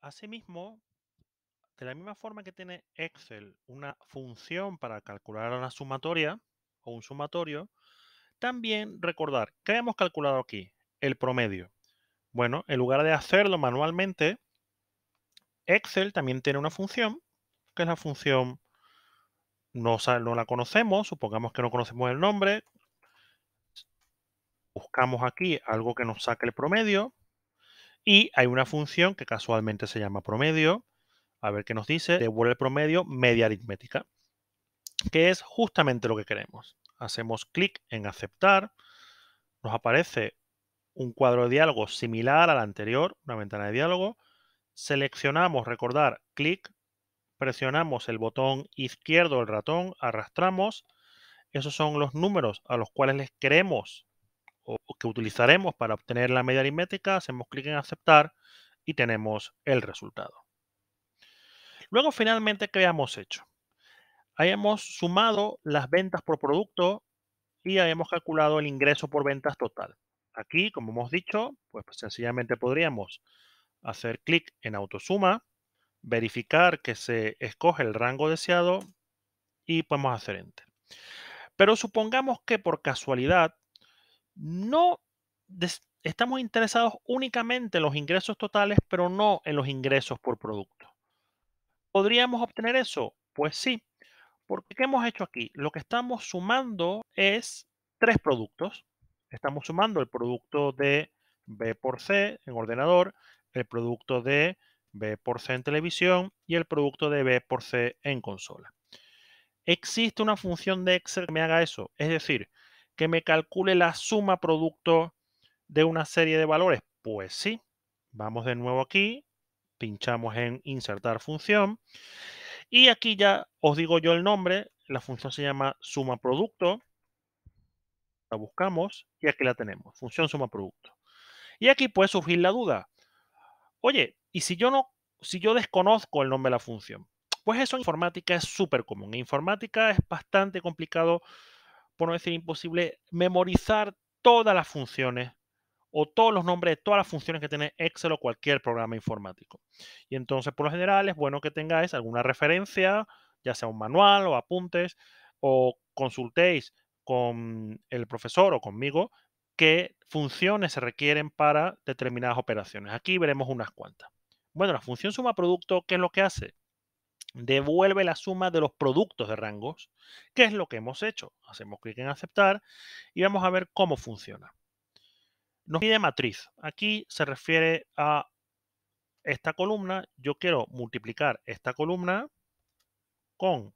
Asimismo, de la misma forma que tiene Excel una función para calcular una sumatoria o un sumatorio, también recordar, que hemos calculado aquí? El promedio. Bueno, en lugar de hacerlo manualmente, Excel también tiene una función, que es la función, no la conocemos, supongamos que no conocemos el nombre, buscamos aquí algo que nos saque el promedio, y hay una función que casualmente se llama promedio, a ver qué nos dice, devuelve el promedio media aritmética, que es justamente lo que queremos. Hacemos clic en aceptar, nos aparece un cuadro de diálogo similar al anterior, una ventana de diálogo, seleccionamos, recordar, clic, presionamos el botón izquierdo del ratón, arrastramos, esos son los números a los cuales les queremos o que utilizaremos para obtener la media aritmética, hacemos clic en aceptar y tenemos el resultado. Luego finalmente, ¿qué hemos hecho? Hayamos sumado las ventas por producto y hayamos calculado el ingreso por ventas total. Aquí, como hemos dicho, pues, pues sencillamente podríamos hacer clic en autosuma, verificar que se escoge el rango deseado y podemos hacer enter. Pero supongamos que por casualidad no estamos interesados únicamente en los ingresos totales, pero no en los ingresos por producto. ¿Podríamos obtener eso? Pues sí, porque ¿qué hemos hecho aquí? Lo que estamos sumando es tres productos. Estamos sumando el producto de B por C en ordenador, el producto de B por C en televisión y el producto de B por C en consola. ¿Existe una función de Excel que me haga eso? Es decir, que me calcule la suma producto de una serie de valores? Pues sí, vamos de nuevo aquí, pinchamos en insertar función y aquí ya os digo yo el nombre, la función se llama suma producto, la buscamos y aquí la tenemos, función suma producto. Y aquí puede surgir la duda. Oye, ¿y si yo no si yo desconozco el nombre de la función? Pues eso en informática es súper común. En informática es bastante complicado por no decir imposible, memorizar todas las funciones o todos los nombres de todas las funciones que tiene Excel o cualquier programa informático. Y entonces, por lo general, es bueno que tengáis alguna referencia, ya sea un manual o apuntes, o consultéis con el profesor o conmigo qué funciones se requieren para determinadas operaciones. Aquí veremos unas cuantas. Bueno, la función suma producto, ¿qué es lo que hace? devuelve la suma de los productos de rangos, que es lo que hemos hecho. Hacemos clic en aceptar y vamos a ver cómo funciona. Nos pide matriz. Aquí se refiere a esta columna. Yo quiero multiplicar esta columna con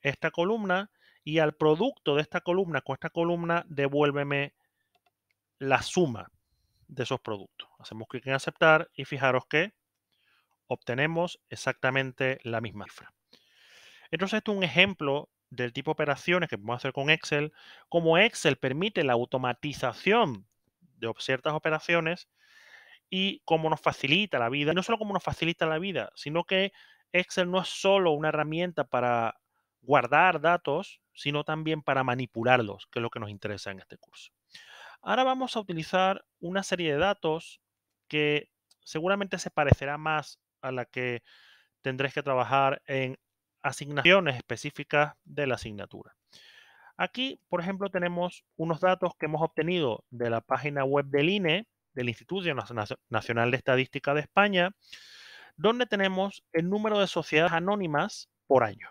esta columna y al producto de esta columna con esta columna devuélveme la suma de esos productos. Hacemos clic en aceptar y fijaros que obtenemos exactamente la misma cifra. Entonces, esto es un ejemplo del tipo de operaciones que podemos hacer con Excel. Como Excel permite la automatización de ciertas operaciones y cómo nos facilita la vida. no solo cómo nos facilita la vida, sino que Excel no es solo una herramienta para guardar datos, sino también para manipularlos, que es lo que nos interesa en este curso. Ahora vamos a utilizar una serie de datos que seguramente se parecerá más a la que tendréis que trabajar en asignaciones específicas de la asignatura. Aquí, por ejemplo, tenemos unos datos que hemos obtenido de la página web del INE, del Instituto Nacional de Estadística de España, donde tenemos el número de sociedades anónimas por año.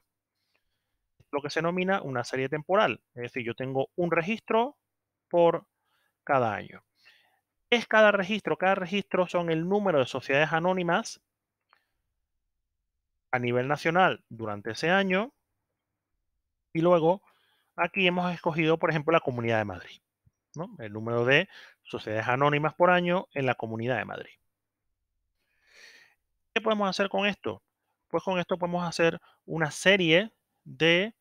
Lo que se denomina una serie temporal. Es decir, yo tengo un registro por cada año. Es cada registro. Cada registro son el número de sociedades anónimas a nivel nacional durante ese año y luego aquí hemos escogido, por ejemplo, la Comunidad de Madrid, el número de sociedades anónimas por año en la Comunidad de Madrid. ¿Qué podemos hacer con esto? Pues con esto podemos hacer una serie de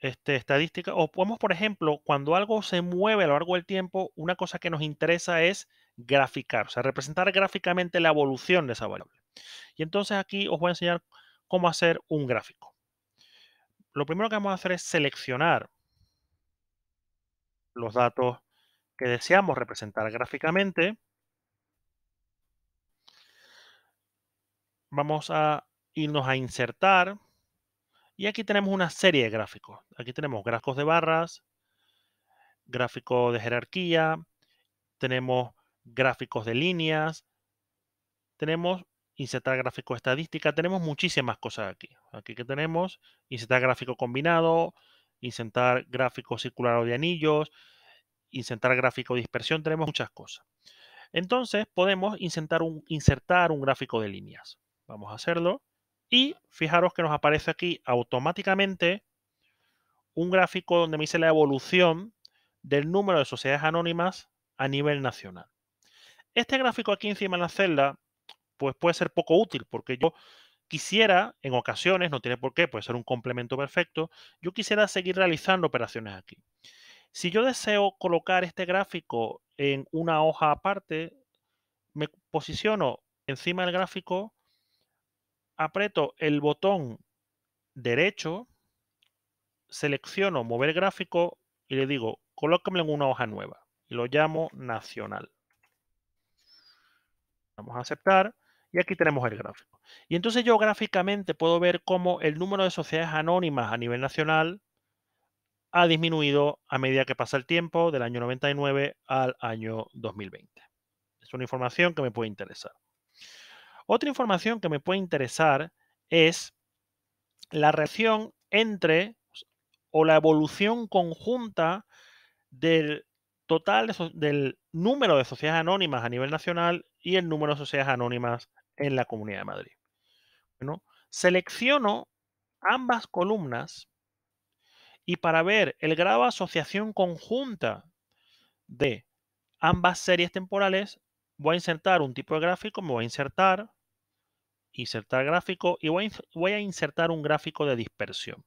este, estadísticas o podemos, por ejemplo, cuando algo se mueve a lo largo del tiempo, una cosa que nos interesa es graficar, o sea, representar gráficamente la evolución de esa variable. Y entonces aquí os voy a enseñar cómo hacer un gráfico. Lo primero que vamos a hacer es seleccionar los datos que deseamos representar gráficamente. Vamos a irnos a insertar. Y aquí tenemos una serie de gráficos. Aquí tenemos gráficos de barras, gráficos de jerarquía, tenemos gráficos de líneas, tenemos insertar gráfico estadística, tenemos muchísimas cosas aquí. Aquí que tenemos, insertar gráfico combinado, insertar gráfico circular o de anillos, insertar gráfico de dispersión, tenemos muchas cosas. Entonces podemos insertar un, insertar un gráfico de líneas. Vamos a hacerlo. Y fijaros que nos aparece aquí automáticamente un gráfico donde me dice la evolución del número de sociedades anónimas a nivel nacional. Este gráfico aquí encima en la celda pues puede ser poco útil, porque yo quisiera, en ocasiones, no tiene por qué, puede ser un complemento perfecto, yo quisiera seguir realizando operaciones aquí. Si yo deseo colocar este gráfico en una hoja aparte, me posiciono encima del gráfico, aprieto el botón derecho, selecciono mover gráfico y le digo, colócame en una hoja nueva. Y lo llamo nacional. Vamos a aceptar. Y aquí tenemos el gráfico. Y entonces yo gráficamente puedo ver cómo el número de sociedades anónimas a nivel nacional ha disminuido a medida que pasa el tiempo del año 99 al año 2020. Es una información que me puede interesar. Otra información que me puede interesar es la relación entre o la evolución conjunta del total del número de sociedades anónimas a nivel nacional y el número de sociedades anónimas en la Comunidad de Madrid. Bueno, selecciono ambas columnas y para ver el grado de asociación conjunta de ambas series temporales, voy a insertar un tipo de gráfico, me voy a insertar, insertar gráfico y voy voy a insertar un gráfico de dispersión.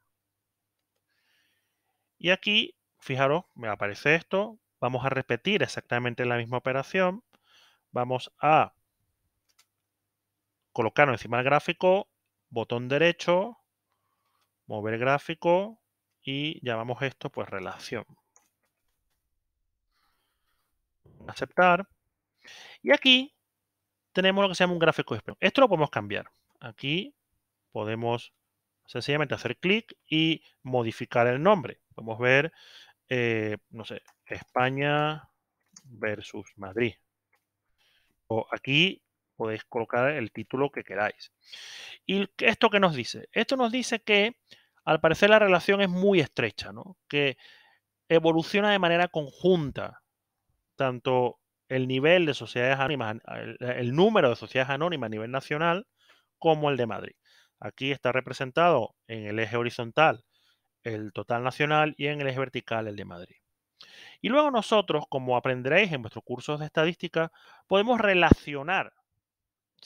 Y aquí, fijaros, me aparece esto, vamos a repetir exactamente la misma operación, vamos a colocarlo encima del gráfico, botón derecho, mover gráfico y llamamos esto pues relación. Aceptar. Y aquí tenemos lo que se llama un gráfico espejo. Esto lo podemos cambiar. Aquí podemos sencillamente hacer clic y modificar el nombre. Podemos ver, eh, no sé, España versus Madrid. O aquí podéis colocar el título que queráis. ¿Y esto qué nos dice? Esto nos dice que al parecer la relación es muy estrecha, ¿no? que evoluciona de manera conjunta, tanto el nivel de sociedades anónimas, el, el número de sociedades anónimas a nivel nacional, como el de Madrid. Aquí está representado en el eje horizontal el total nacional y en el eje vertical el de Madrid. Y luego nosotros, como aprenderéis en vuestros cursos de estadística, podemos relacionar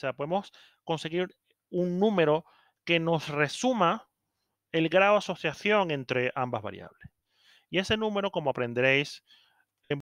o sea, podemos conseguir un número que nos resuma el grado de asociación entre ambas variables. Y ese número, como aprenderéis